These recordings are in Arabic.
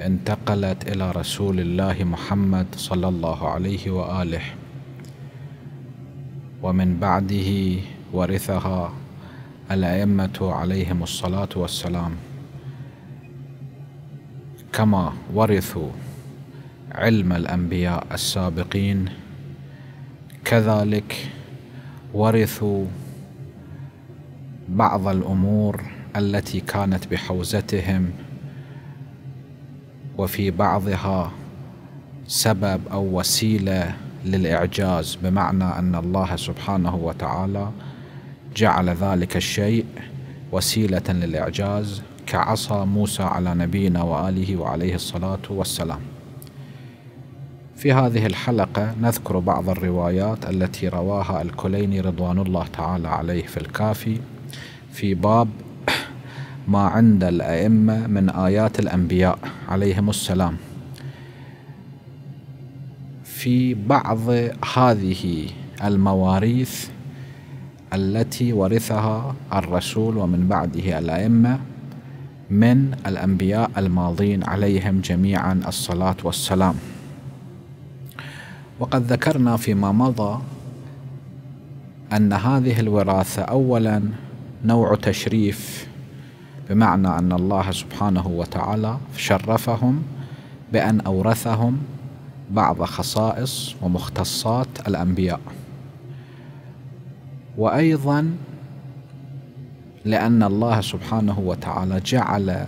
انتقلت إلى رسول الله محمد صلى الله عليه وآله ومن بعده ورثها الأئمة عليهم الصلاة والسلام كما ورثوا علم الأنبياء السابقين كذلك ورثوا بعض الأمور التي كانت بحوزتهم وفي بعضها سبب او وسيله للاعجاز بمعنى ان الله سبحانه وتعالى جعل ذلك الشيء وسيله للاعجاز كعصا موسى على نبينا واله وعليه الصلاه والسلام. في هذه الحلقه نذكر بعض الروايات التي رواها الكليني رضوان الله تعالى عليه في الكافي في باب ما عند الأئمة من آيات الأنبياء عليهم السلام في بعض هذه المواريث التي ورثها الرسول ومن بعده الأئمة من الأنبياء الماضين عليهم جميعا الصلاة والسلام وقد ذكرنا فيما مضى أن هذه الوراثة أولا نوع تشريف بمعنى أن الله سبحانه وتعالى شرفهم بأن أورثهم بعض خصائص ومختصات الأنبياء وأيضا لأن الله سبحانه وتعالى جعل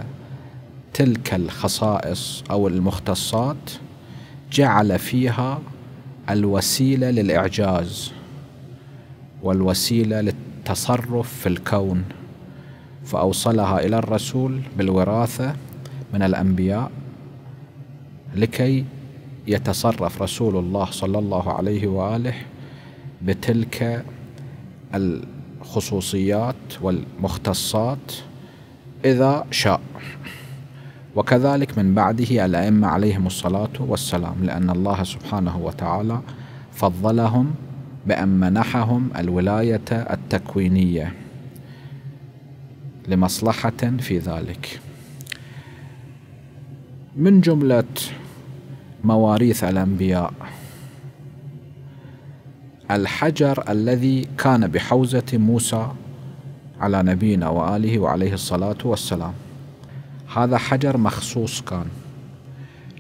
تلك الخصائص أو المختصات جعل فيها الوسيلة للإعجاز والوسيلة للتصرف في الكون فأوصلها إلى الرسول بالوراثة من الأنبياء لكي يتصرف رسول الله صلى الله عليه وآله بتلك الخصوصيات والمختصات إذا شاء وكذلك من بعده الأئمة عليهم الصلاة والسلام لأن الله سبحانه وتعالى فضلهم بأن منحهم الولاية التكوينية لمصلحة في ذلك من جملة مواريث الأنبياء الحجر الذي كان بحوزة موسى على نبينا وآله وعليه الصلاة والسلام هذا حجر مخصوص كان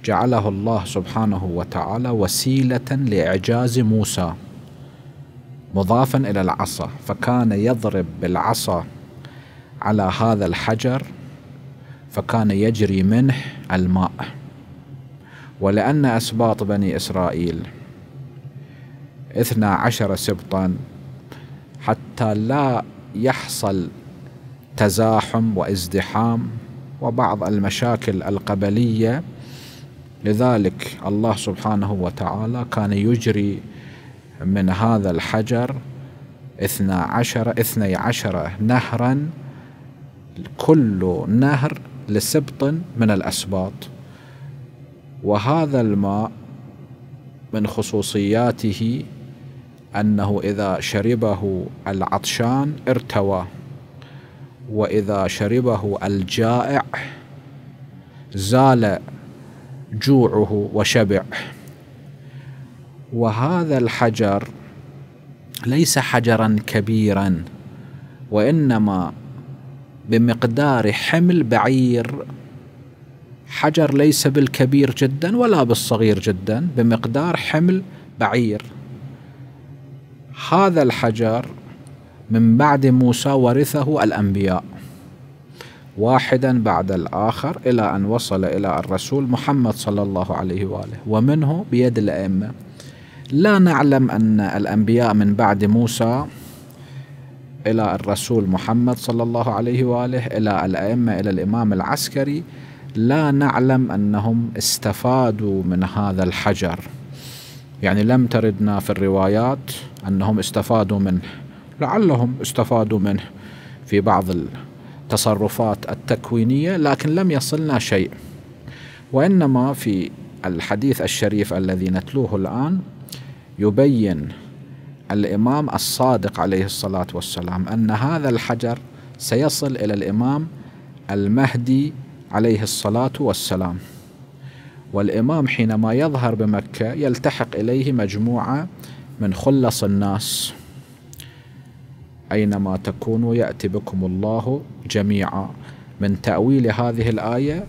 جعله الله سبحانه وتعالى وسيلة لإعجاز موسى مضافا إلى العصا فكان يضرب بالعصا على هذا الحجر فكان يجري منه الماء ولأن أسباط بني إسرائيل اثنا عشر سبطا حتى لا يحصل تزاحم وازدحام وبعض المشاكل القبلية لذلك الله سبحانه وتعالى كان يجري من هذا الحجر اثنا عشر اثني عشر نهرا كل نهر لسبط من الأسباط وهذا الماء من خصوصياته أنه إذا شربه العطشان ارتوى وإذا شربه الجائع زال جوعه وشبع وهذا الحجر ليس حجرا كبيرا وإنما بمقدار حمل بعير حجر ليس بالكبير جدا ولا بالصغير جدا بمقدار حمل بعير هذا الحجر من بعد موسى ورثه الأنبياء واحدا بعد الآخر إلى أن وصل إلى الرسول محمد صلى الله عليه وآله ومنه بيد الأئمة لا نعلم أن الأنبياء من بعد موسى إلى الرسول محمد صلى الله عليه وآله إلى الأئمة إلى الإمام العسكري لا نعلم أنهم استفادوا من هذا الحجر يعني لم تردنا في الروايات أنهم استفادوا منه لعلهم استفادوا منه في بعض التصرفات التكوينية لكن لم يصلنا شيء وإنما في الحديث الشريف الذي نتلوه الآن يبين الإمام الصادق عليه الصلاة والسلام أن هذا الحجر سيصل إلى الإمام المهدي عليه الصلاة والسلام والإمام حينما يظهر بمكة يلتحق إليه مجموعة من خلص الناس أينما تكونوا يأتي بكم الله جميعا من تأويل هذه الآية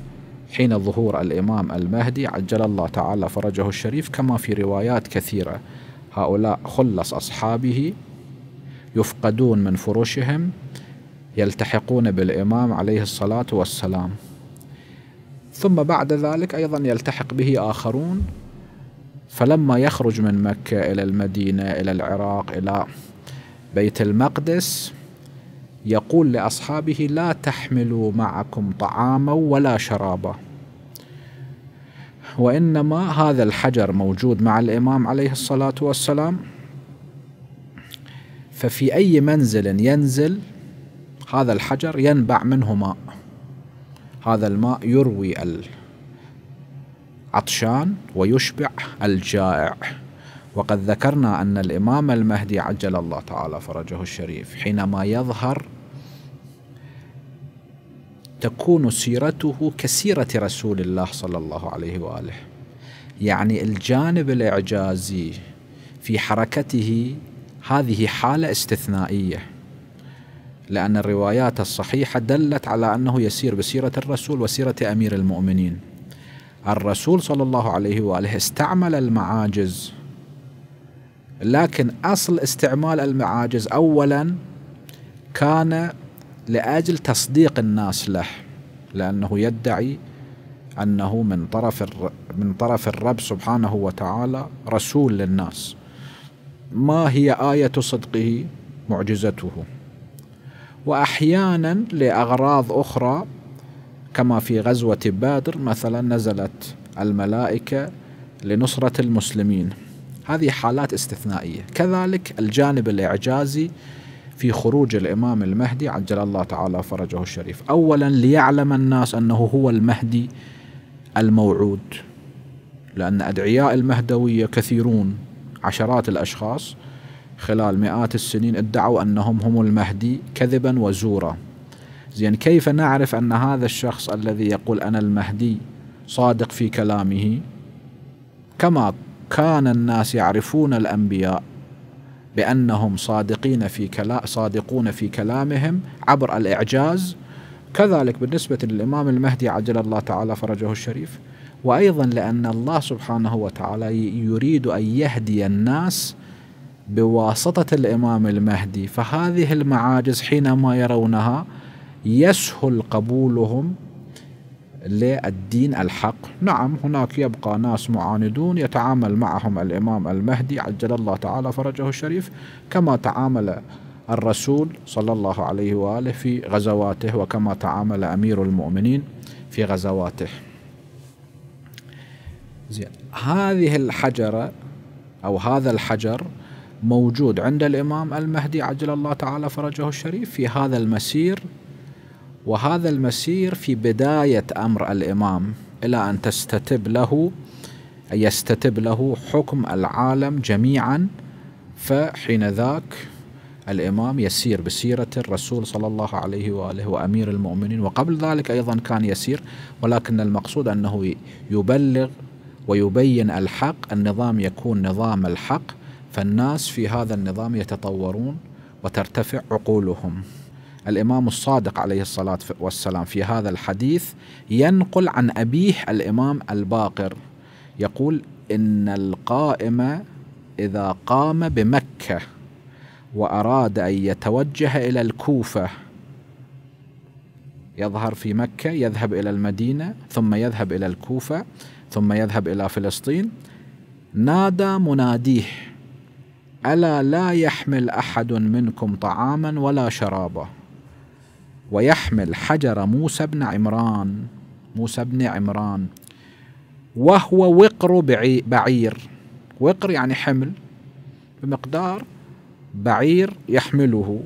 حين ظهور الإمام المهدي عجل الله تعالى فرجه الشريف كما في روايات كثيرة هؤلاء خلص أصحابه يفقدون من فروشهم يلتحقون بالإمام عليه الصلاة والسلام ثم بعد ذلك أيضا يلتحق به آخرون فلما يخرج من مكة إلى المدينة إلى العراق إلى بيت المقدس يقول لأصحابه لا تحملوا معكم طعاما ولا شرابا وإنما هذا الحجر موجود مع الإمام عليه الصلاة والسلام ففي أي منزل ينزل هذا الحجر ينبع منه ماء هذا الماء يروي العطشان ويشبع الجائع وقد ذكرنا أن الإمام المهدي عجل الله تعالى فرجه الشريف حينما يظهر تكون سيرته كسيرة رسول الله صلى الله عليه وآله يعني الجانب الإعجازي في حركته هذه حالة استثنائية لأن الروايات الصحيحة دلت على أنه يسير بسيرة الرسول وسيرة أمير المؤمنين الرسول صلى الله عليه وآله استعمل المعاجز لكن أصل استعمال المعاجز أولا كان لأجل تصديق الناس له لأنه يدعي أنه من طرف من طرف الرب سبحانه وتعالى رسول للناس ما هي آية صدقه معجزته وأحيانا لأغراض أخرى كما في غزوة بادر مثلا نزلت الملائكة لنصرة المسلمين هذه حالات استثنائية كذلك الجانب الإعجازي في خروج الإمام المهدي عجل الله تعالى فرجه الشريف أولا ليعلم الناس أنه هو المهدي الموعود لأن أدعياء المهدوية كثيرون عشرات الأشخاص خلال مئات السنين ادعوا أنهم هم المهدي كذبا وزورا زين كيف نعرف أن هذا الشخص الذي يقول أنا المهدي صادق في كلامه كما كان الناس يعرفون الأنبياء بأنهم صادقين في كلا صادقون في كلامهم عبر الإعجاز كذلك بالنسبة للإمام المهدي عجل الله تعالى فرجه الشريف وأيضا لأن الله سبحانه وتعالى يريد أن يهدي الناس بواسطة الإمام المهدي فهذه المعاجز حينما يرونها يسهل قبولهم للدين الحق نعم هناك يبقى ناس معاندون يتعامل معهم الإمام المهدي عجل الله تعالى فرجه الشريف كما تعامل الرسول صلى الله عليه وآله في غزواته وكما تعامل أمير المؤمنين في غزواته زين هذه الحجرة أو هذا الحجر موجود عند الإمام المهدي عجل الله تعالى فرجه الشريف في هذا المسير وهذا المسير في بداية أمر الإمام إلى أن تستتب له يستتب له حكم العالم جميعا فحين ذاك الإمام يسير بسيرة الرسول صلى الله عليه وآله وأمير المؤمنين وقبل ذلك أيضا كان يسير ولكن المقصود أنه يبلغ ويبين الحق النظام يكون نظام الحق فالناس في هذا النظام يتطورون وترتفع عقولهم الإمام الصادق عليه الصلاة والسلام في هذا الحديث ينقل عن أبيه الإمام الباقر يقول إن القائم إذا قام بمكة وأراد أن يتوجه إلى الكوفة يظهر في مكة يذهب إلى المدينة ثم يذهب إلى الكوفة ثم يذهب إلى فلسطين نادى مناديه ألا لا يحمل أحد منكم طعاما ولا شرابا ويحمل حجر موسى بن عمران موسى بن عمران وهو وقر بعير وقر يعني حمل بمقدار بعير يحمله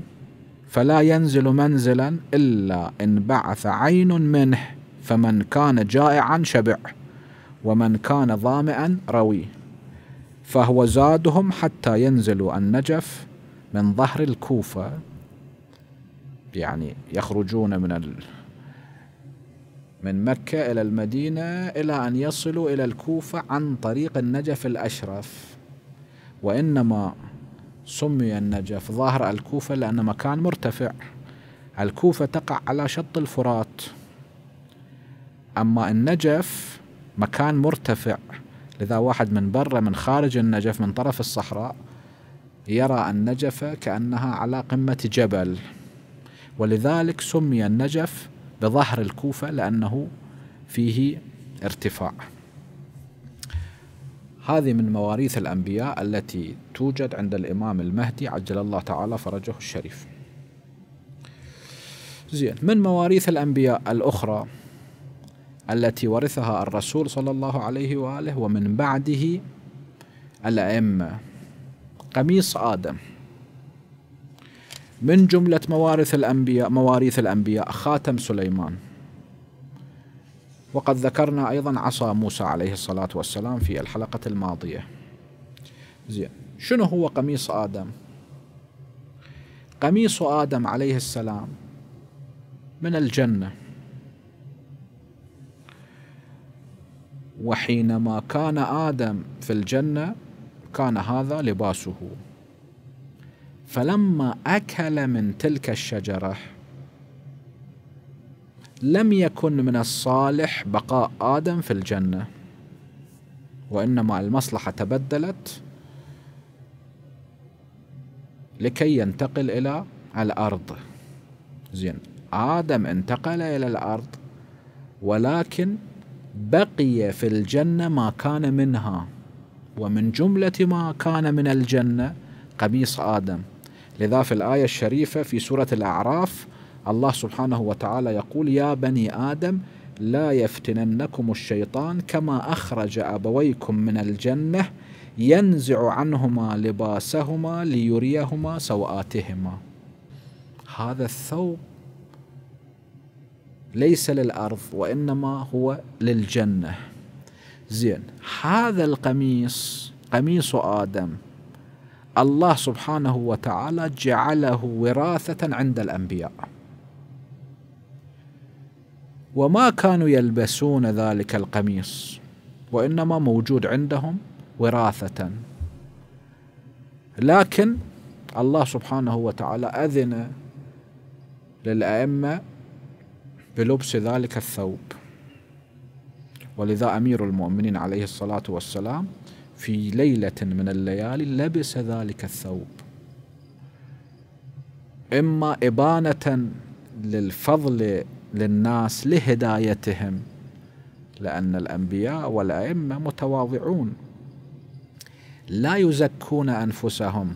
فلا ينزل منزلا إلا إن بعث عين منه فمن كان جائعا شبع ومن كان ظامئا روي فهو زادهم حتى ينزلوا النجف من ظهر الكوفة يعني يخرجون من ال من مكة إلى المدينة إلى أن يصلوا إلى الكوفة عن طريق النجف الأشرف وإنما سمي النجف ظاهر الكوفة لأن مكان مرتفع الكوفة تقع على شط الفرات أما النجف مكان مرتفع لذا واحد من برا من خارج النجف من طرف الصحراء يرى النجف كأنها على قمة جبل ولذلك سمي النجف بظهر الكوفة لأنه فيه ارتفاع هذه من مواريث الأنبياء التي توجد عند الإمام المهدي عجل الله تعالى فرجه الشريف زين من مواريث الأنبياء الأخرى التي ورثها الرسول صلى الله عليه وآله ومن بعده الأئمة قميص آدم من جملة موارث الأنبياء مواريث الأنبياء خاتم سليمان وقد ذكرنا أيضا عصا موسى عليه الصلاة والسلام في الحلقة الماضية زين شنو هو قميص آدم قميص آدم عليه السلام من الجنة وحينما كان آدم في الجنة كان هذا لباسه فلما اكل من تلك الشجره لم يكن من الصالح بقاء ادم في الجنه وانما المصلحه تبدلت لكي ينتقل الى الارض زين ادم انتقل الى الارض ولكن بقي في الجنه ما كان منها ومن جمله ما كان من الجنه قميص ادم لذا في الآية الشريفة في سورة الأعراف الله سبحانه وتعالى يقول يا بني آدم لا يفتننكم الشيطان كما أخرج أبويكم من الجنة ينزع عنهما لباسهما ليريهما سوآتهما هذا الثوب ليس للأرض وإنما هو للجنة زين هذا القميص قميص آدم الله سبحانه وتعالى جعله وراثة عند الأنبياء وما كانوا يلبسون ذلك القميص وإنما موجود عندهم وراثة لكن الله سبحانه وتعالى أذن للأئمة بلبس ذلك الثوب ولذا أمير المؤمنين عليه الصلاة والسلام في ليلة من الليالي لبس ذلك الثوب إما إبانة للفضل للناس لهدايتهم لأن الأنبياء والأئمة متواضعون لا يزكون أنفسهم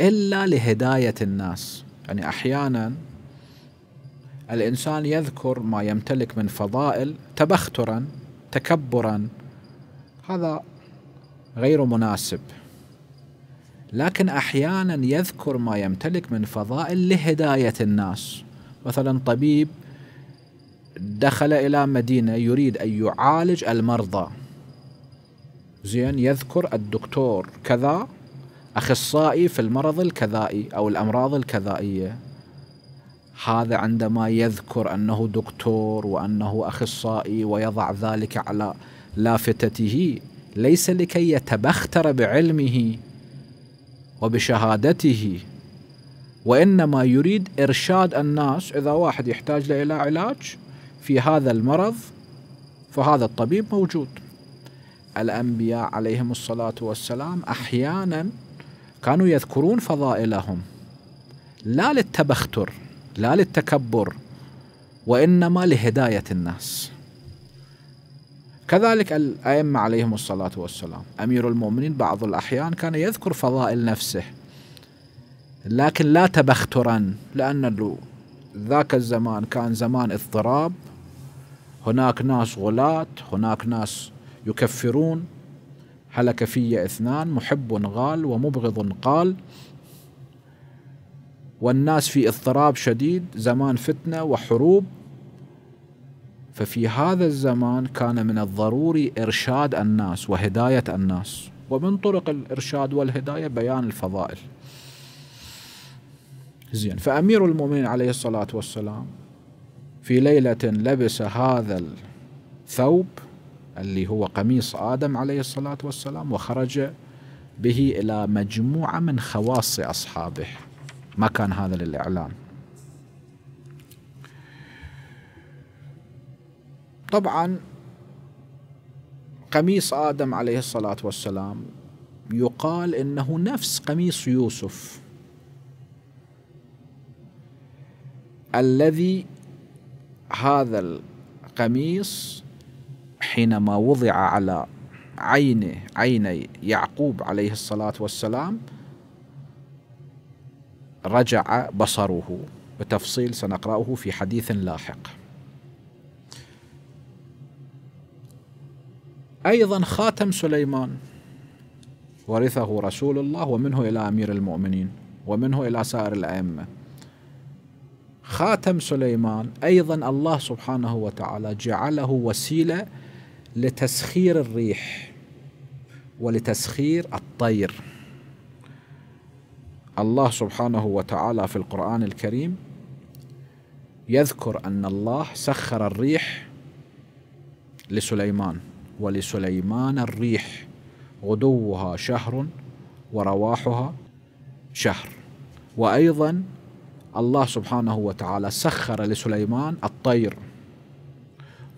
إلا لهداية الناس يعني أحيانا الإنسان يذكر ما يمتلك من فضائل تبخترا تكبرا هذا غير مناسب لكن احيانا يذكر ما يمتلك من فضائل لهدايه الناس مثلا طبيب دخل الى مدينه يريد ان يعالج المرضى زين يذكر الدكتور كذا اخصائي في المرض الكذائي او الامراض الكذائيه هذا عندما يذكر انه دكتور وانه اخصائي ويضع ذلك على لافتته ليس لكي يتبختر بعلمه وبشهادته وإنما يريد إرشاد الناس إذا واحد يحتاج إلى علاج في هذا المرض فهذا الطبيب موجود الأنبياء عليهم الصلاة والسلام أحيانا كانوا يذكرون فضائلهم لا للتبختر لا للتكبر وإنما لهداية الناس كذلك الأئمة عليهم الصلاة والسلام أمير المؤمنين بعض الأحيان كان يذكر فضائل نفسه لكن لا تبخترا لأن ذاك الزمان كان زمان اضطراب هناك ناس غلاة هناك ناس يكفرون هلك في اثنان محب غال ومبغض قال والناس في اضطراب شديد زمان فتنة وحروب ففي هذا الزمان كان من الضروري إرشاد الناس وهداية الناس ومن طرق الإرشاد والهداية بيان الفضائل زين فأمير المؤمنين عليه الصلاة والسلام في ليلة لبس هذا الثوب اللي هو قميص آدم عليه الصلاة والسلام وخرج به إلى مجموعة من خواص أصحابه ما كان هذا للإعلان طبعا قميص آدم عليه الصلاة والسلام يقال إنه نفس قميص يوسف الذي هذا القميص حينما وضع على عينه عيني يعقوب عليه الصلاة والسلام رجع بصره بتفصيل سنقرأه في حديث لاحق أيضا خاتم سليمان ورثه رسول الله ومنه إلى أمير المؤمنين ومنه إلى سائر الأئمة خاتم سليمان أيضا الله سبحانه وتعالى جعله وسيلة لتسخير الريح ولتسخير الطير الله سبحانه وتعالى في القرآن الكريم يذكر أن الله سخر الريح لسليمان ولسليمان الريح غدوها شهر ورواحها شهر وأيضا الله سبحانه وتعالى سخر لسليمان الطير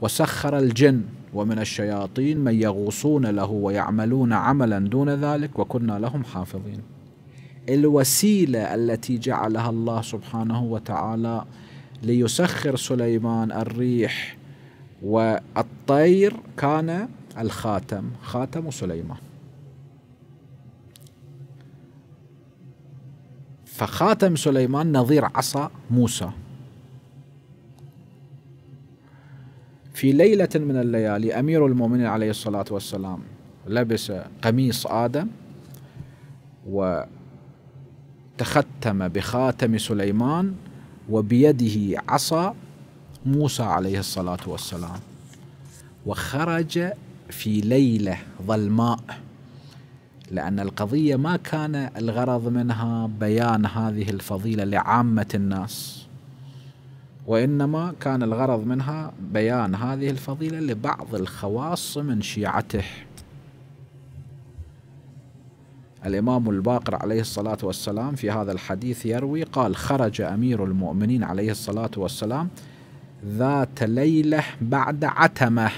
وسخر الجن ومن الشياطين من يغوصون له ويعملون عملا دون ذلك وكنا لهم حافظين الوسيله التي جعلها الله سبحانه وتعالى ليسخر سليمان الريح والطير كان الخاتم خاتم سليمان فخاتم سليمان نظير عصا موسى في ليلة من الليالي أمير المؤمنين عليه الصلاة والسلام لبس قميص آدم وتختم بخاتم سليمان وبيده عصا موسى عليه الصلاة والسلام وخرج في ليلة ظلماء لأن القضية ما كان الغرض منها بيان هذه الفضيلة لعامة الناس وإنما كان الغرض منها بيان هذه الفضيلة لبعض الخواص من شيعته الإمام الباقر عليه الصلاة والسلام في هذا الحديث يروي قال خرج أمير المؤمنين عليه الصلاة والسلام ذات ليلة بعد عتمه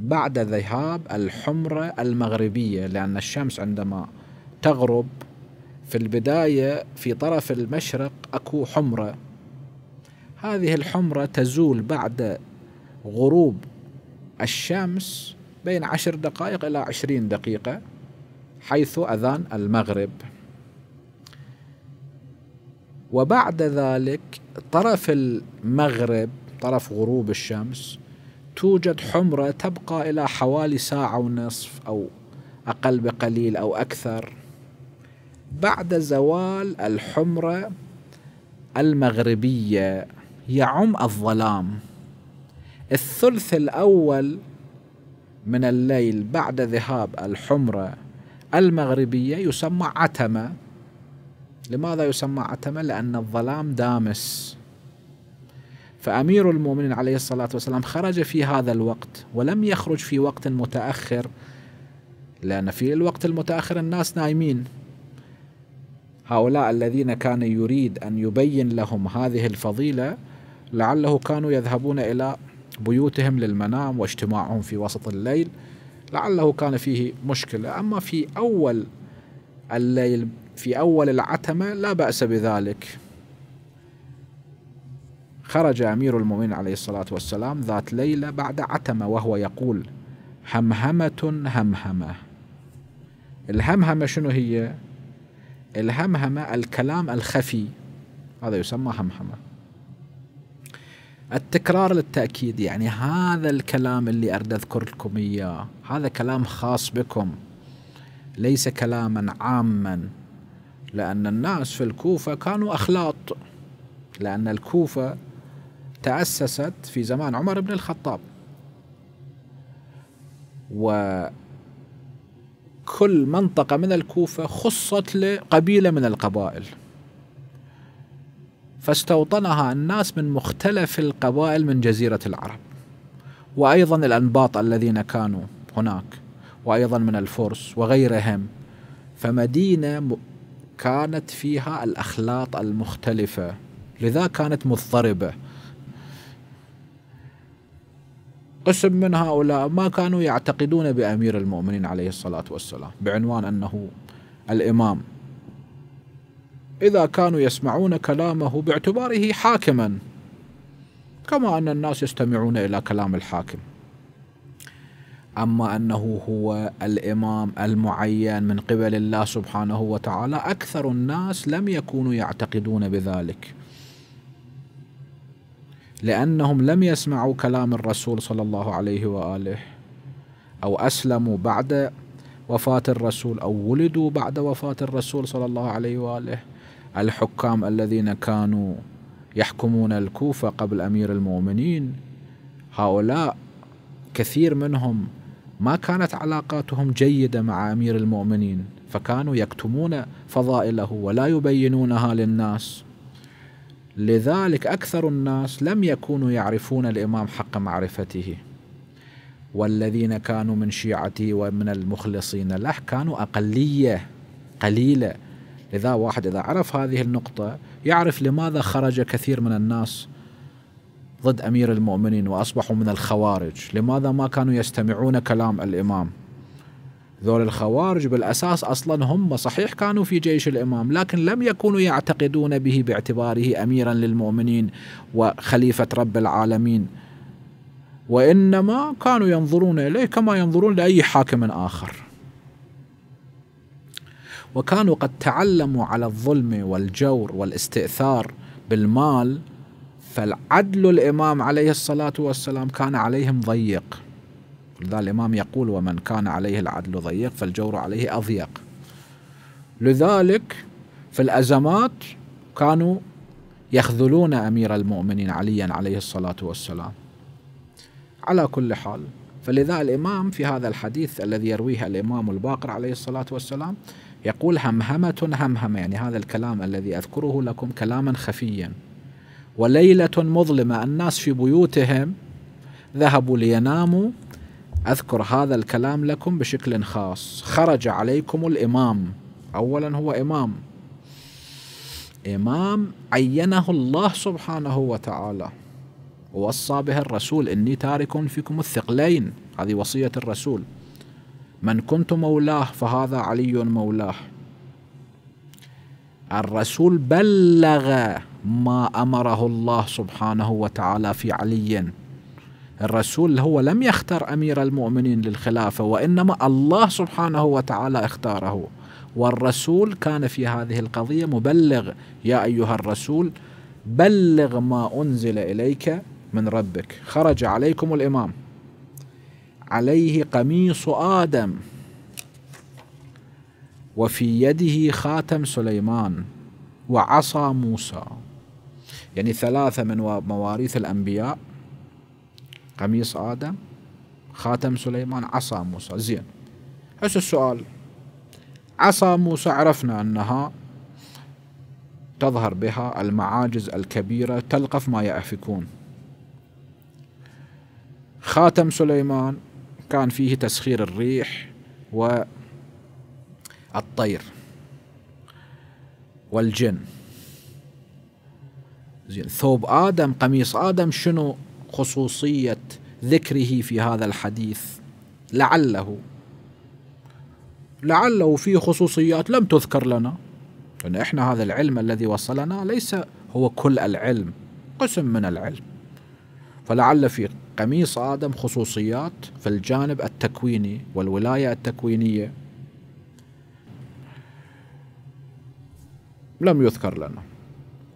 بعد ذهاب الحمرة المغربية لأن الشمس عندما تغرب في البداية في طرف المشرق أكو حمرة هذه الحمرة تزول بعد غروب الشمس بين عشر دقائق إلى عشرين دقيقة حيث أذان المغرب وبعد ذلك طرف المغرب طرف غروب الشمس توجد حمرة تبقى إلى حوالي ساعة ونصف أو أقل بقليل أو أكثر بعد زوال الحمرة المغربية يعم الظلام الثلث الأول من الليل بعد ذهاب الحمرة المغربية يسمى عتمة لماذا يسمى عتمة؟ لأن الظلام دامس فأمير المؤمنين عليه الصلاة والسلام خرج في هذا الوقت ولم يخرج في وقت متأخر لأن في الوقت المتأخر الناس نايمين هؤلاء الذين كان يريد أن يبين لهم هذه الفضيلة لعله كانوا يذهبون إلى بيوتهم للمنام واجتماعهم في وسط الليل لعله كان فيه مشكلة أما في أول الليل في أول العتمة لا بأس بذلك خرج أمير المؤمنين عليه الصلاة والسلام ذات ليلة بعد عتمة وهو يقول همهمة همهمة الهمهمة شنو هي؟ الهمهمة الكلام الخفي هذا يسمى همهمة التكرار للتأكيد يعني هذا الكلام اللي أريد أذكر لكم إياه هذا كلام خاص بكم ليس كلاما عاما لأن الناس في الكوفة كانوا أخلاط لأن الكوفة تأسست في زمان عمر بن الخطاب وكل منطقة من الكوفة خصت لقبيلة من القبائل فاستوطنها الناس من مختلف القبائل من جزيرة العرب وأيضا الأنباط الذين كانوا هناك وأيضا من الفرس وغيرهم فمدينة كانت فيها الأخلاط المختلفة لذا كانت مضطربة قسم من هؤلاء ما كانوا يعتقدون بأمير المؤمنين عليه الصلاة والسلام بعنوان أنه الإمام إذا كانوا يسمعون كلامه باعتباره حاكما كما أن الناس يستمعون إلى كلام الحاكم أما أنه هو الإمام المعين من قبل الله سبحانه وتعالى أكثر الناس لم يكونوا يعتقدون بذلك لأنهم لم يسمعوا كلام الرسول صلى الله عليه وآله أو أسلموا بعد وفاة الرسول أو ولدوا بعد وفاة الرسول صلى الله عليه وآله الحكام الذين كانوا يحكمون الكوفة قبل أمير المؤمنين هؤلاء كثير منهم ما كانت علاقاتهم جيده مع امير المؤمنين فكانوا يكتمون فضائله ولا يبينونها للناس لذلك اكثر الناس لم يكونوا يعرفون الامام حق معرفته والذين كانوا من شيعته ومن المخلصين له كانوا اقليه قليله لذا واحد اذا عرف هذه النقطه يعرف لماذا خرج كثير من الناس ضد أمير المؤمنين وأصبحوا من الخوارج لماذا ما كانوا يستمعون كلام الإمام ذول الخوارج بالأساس أصلا هم صحيح كانوا في جيش الإمام لكن لم يكونوا يعتقدون به باعتباره أميرا للمؤمنين وخليفة رب العالمين وإنما كانوا ينظرون إليه كما ينظرون لأي حاكم آخر وكانوا قد تعلموا على الظلم والجور والاستئثار بالمال فالعدل الإمام عليه الصلاة والسلام كان عليهم ضيق لذا الإمام يقول ومن كان عليه العدل ضيق فالجور عليه أضيق لذلك في الأزمات كانوا يخذلون أمير المؤمنين عليا عليه الصلاة والسلام على كل حال فلذا الإمام في هذا الحديث الذي يرويه الإمام الباقر عليه الصلاة والسلام يقول همهمة همهمة يعني هذا الكلام الذي أذكره لكم كلاما خفيا وليلة مظلمة الناس في بيوتهم ذهبوا ليناموا أذكر هذا الكلام لكم بشكل خاص خرج عليكم الإمام أولا هو إمام إمام عينه الله سبحانه وتعالى ووصى به الرسول إني تارك فيكم الثقلين هذه وصية الرسول من كنت مولاه فهذا علي مولاه الرسول بلغ ما امره الله سبحانه وتعالى في علي الرسول هو لم يختر امير المؤمنين للخلافه وانما الله سبحانه وتعالى اختاره والرسول كان في هذه القضيه مبلغ يا ايها الرسول بلغ ما انزل اليك من ربك خرج عليكم الامام عليه قميص ادم وفي يده خاتم سليمان وعصا موسى يعني ثلاثة من مواريث الأنبياء قميص آدم خاتم سليمان عصا موسى زين هسه السؤال عصا موسى عرفنا أنها تظهر بها المعاجز الكبيرة تلقف ما يأفكون خاتم سليمان كان فيه تسخير الريح و الطير والجن زين ثوب آدم قميص آدم شنو خصوصية ذكره في هذا الحديث لعله لعله في خصوصيات لم تذكر لنا لأن إحنا هذا العلم الذي وصلنا ليس هو كل العلم قسم من العلم فلعل في قميص آدم خصوصيات في الجانب التكويني والولاية التكوينية لم يذكر لنا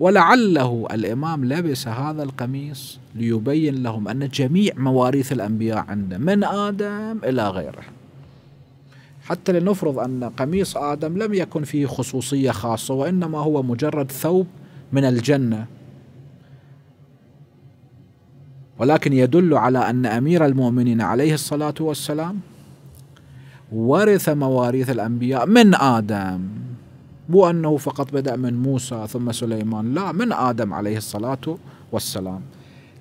ولعله الإمام لبس هذا القميص ليبين لهم أن جميع مواريث الأنبياء عنده من آدم إلى غيره حتى لنفرض أن قميص آدم لم يكن فيه خصوصية خاصة وإنما هو مجرد ثوب من الجنة ولكن يدل على أن أمير المؤمنين عليه الصلاة والسلام ورث مواريث الأنبياء من آدم مو أنه فقط بدأ من موسى ثم سليمان لا من آدم عليه الصلاة والسلام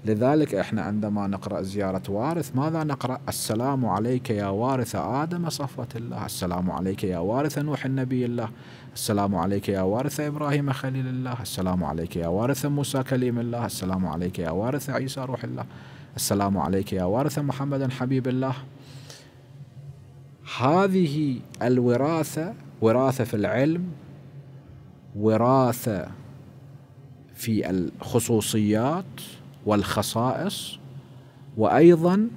لذلك احنا عندما نقرأ زيارة وارث ماذا نقرأ السلام عليك يا وارث آدم صفوة الله السلام عليك يا وارث نوح النبي الله السلام عليك يا وارث إبراهيم خليل الله السلام عليك يا وارث موسى كليم الله السلام عليك يا وارث عيسى روح الله السلام عليك يا وارث محمدا حبيب الله هذه الوراثة وراثة في العلم وراثه في الخصوصيات والخصائص وايضا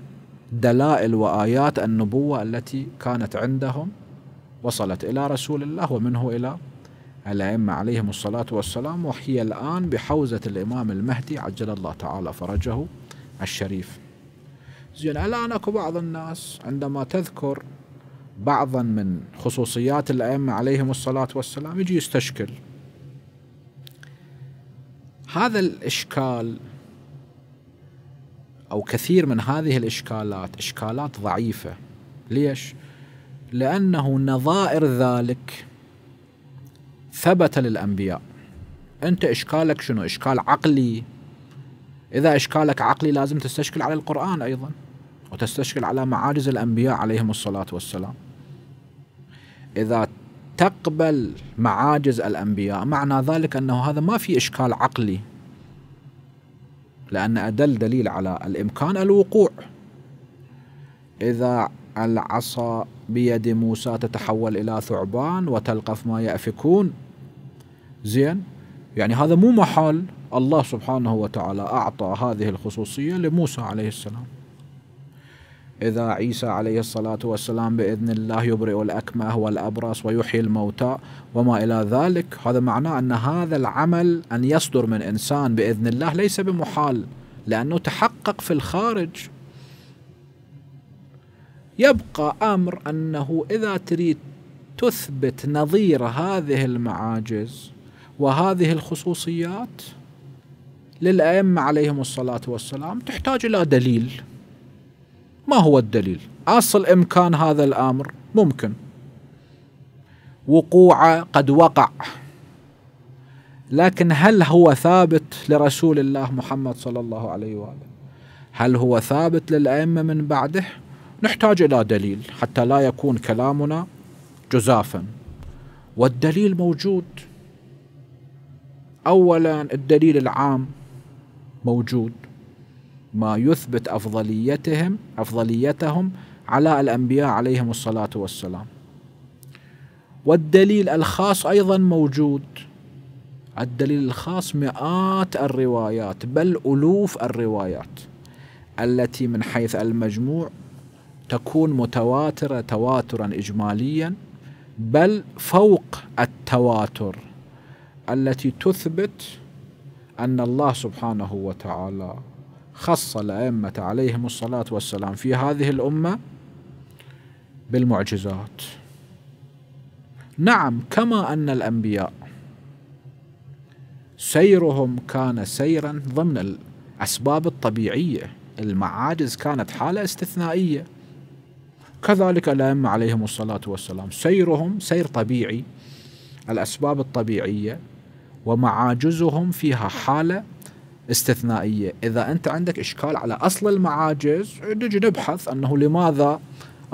دلائل وايات النبوه التي كانت عندهم وصلت الى رسول الله ومنه الى الائمه عليهم الصلاه والسلام وهي الان بحوزه الامام المهدي عجل الله تعالى فرجه الشريف. زين الان اكو بعض الناس عندما تذكر بعضا من خصوصيات الأئمة عليهم الصلاة والسلام يجي يستشكل هذا الإشكال أو كثير من هذه الإشكالات إشكالات ضعيفة ليش؟ لأنه نظائر ذلك ثبت للأنبياء أنت إشكالك شنو؟ إشكال عقلي إذا إشكالك عقلي لازم تستشكل على القرآن أيضا وتستشكل على معاجز الأنبياء عليهم الصلاة والسلام إذا تقبل معاجز الأنبياء معنى ذلك أنه هذا ما في إشكال عقلي لأن أدل دليل على الإمكان الوقوع إذا العصا بيد موسى تتحول إلى ثعبان وتلقف ما يأفكون زين يعني هذا مو محال الله سبحانه وتعالى أعطى هذه الخصوصية لموسى عليه السلام إذا عيسى عليه الصلاة والسلام بإذن الله يبرئ الأكمه والأبرص ويحيي الموتى وما إلى ذلك هذا معناه أن هذا العمل أن يصدر من إنسان بإذن الله ليس بمحال لأنه تحقق في الخارج يبقى أمر أنه إذا تريد تثبت نظير هذه المعاجز وهذه الخصوصيات للأئمة عليهم الصلاة والسلام تحتاج إلى دليل ما هو الدليل أصل إمكان هذا الأمر ممكن وقوعه قد وقع لكن هل هو ثابت لرسول الله محمد صلى الله عليه وآله هل هو ثابت للأئمة من بعده نحتاج إلى دليل حتى لا يكون كلامنا جزافا والدليل موجود اولا الدليل العام موجود ما يثبت أفضليتهم أفضليتهم على الأنبياء عليهم الصلاة والسلام والدليل الخاص أيضا موجود الدليل الخاص مئات الروايات بل ألوف الروايات التي من حيث المجموع تكون متواترة تواترا إجماليا بل فوق التواتر التي تثبت أن الله سبحانه وتعالى خص الأئمة عليهم الصلاة والسلام في هذه الأمة بالمعجزات نعم كما أن الأنبياء سيرهم كان سيرا ضمن الأسباب الطبيعية المعاجز كانت حالة استثنائية كذلك الأئمة عليهم الصلاة والسلام سيرهم سير طبيعي الأسباب الطبيعية ومعاجزهم فيها حالة استثنائية إذا أنت عندك إشكال على أصل المعاجز نجي نبحث أنه لماذا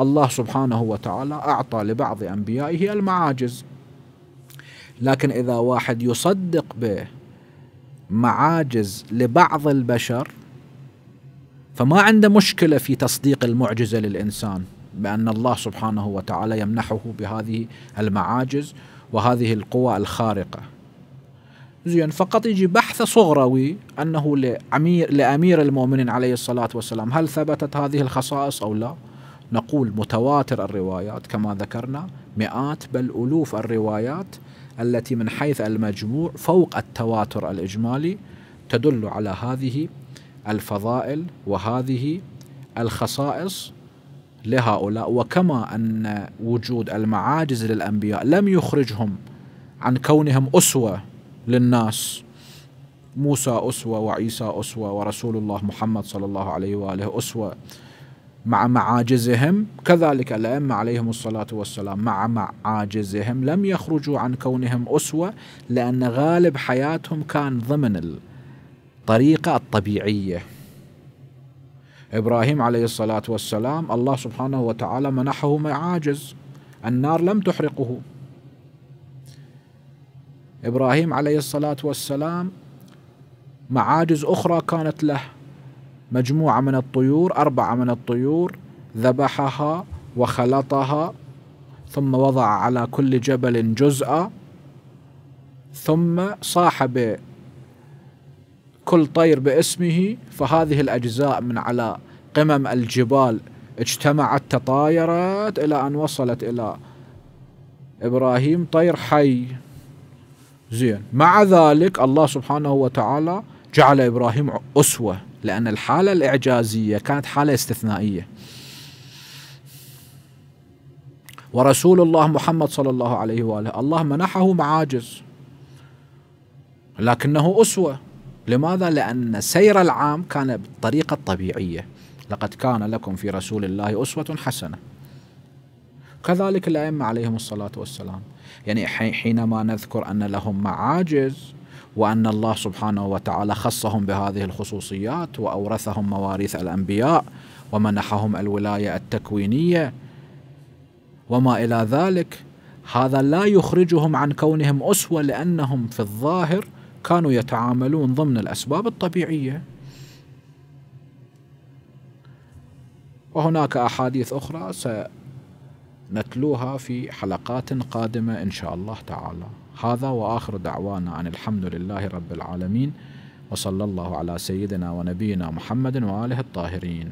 الله سبحانه وتعالى أعطى لبعض أنبيائه المعاجز لكن إذا واحد يصدق به معاجز لبعض البشر فما عنده مشكلة في تصديق المعجزة للإنسان بأن الله سبحانه وتعالى يمنحه بهذه المعاجز وهذه القوى الخارقة زين فقط يجي بحث صغروي أنه لأمير, لأمير المؤمنين عليه الصلاة والسلام هل ثبتت هذه الخصائص أو لا نقول متواتر الروايات كما ذكرنا مئات بل ألوف الروايات التي من حيث المجموع فوق التواتر الإجمالي تدل على هذه الفضائل وهذه الخصائص لهؤلاء وكما أن وجود المعاجز للأنبياء لم يخرجهم عن كونهم أسوة للناس موسى أسوة وعيسى أسوة ورسول الله محمد صلى الله عليه وآله أسوة مع معاجزهم كذلك الأئمة عليهم الصلاة والسلام مع معاجزهم لم يخرجوا عن كونهم أسوة لأن غالب حياتهم كان ضمن الطريقة الطبيعية إبراهيم عليه الصلاة والسلام الله سبحانه وتعالى منحه معاجز النار لم تحرقه إبراهيم عليه الصلاة والسلام معاجز أخرى كانت له مجموعة من الطيور أربعة من الطيور ذبحها وخلطها ثم وضع على كل جبل جزءا ثم صاحب كل طير باسمه فهذه الأجزاء من على قمم الجبال اجتمعت تطايرت إلى أن وصلت إلى إبراهيم طير حي زين مع ذلك الله سبحانه وتعالى جعل إبراهيم أسوة لأن الحالة الإعجازية كانت حالة استثنائية ورسول الله محمد صلى الله عليه وآله الله منحه معاجز لكنه أسوة لماذا؟ لأن سير العام كان بالطريقة الطبيعية لقد كان لكم في رسول الله أسوة حسنة كذلك الأئمة عليهم الصلاة والسلام يعني حينما نذكر أن لهم معاجز وأن الله سبحانه وتعالى خصهم بهذه الخصوصيات وأورثهم مواريث الأنبياء ومنحهم الولاية التكوينية وما إلى ذلك هذا لا يخرجهم عن كونهم أسوة لأنهم في الظاهر كانوا يتعاملون ضمن الأسباب الطبيعية وهناك أحاديث أخرى س نتلوها في حلقات قادمة إن شاء الله تعالى هذا وآخر دعوانا أن الحمد لله رب العالمين وصلى الله على سيدنا ونبينا محمد وآله الطاهرين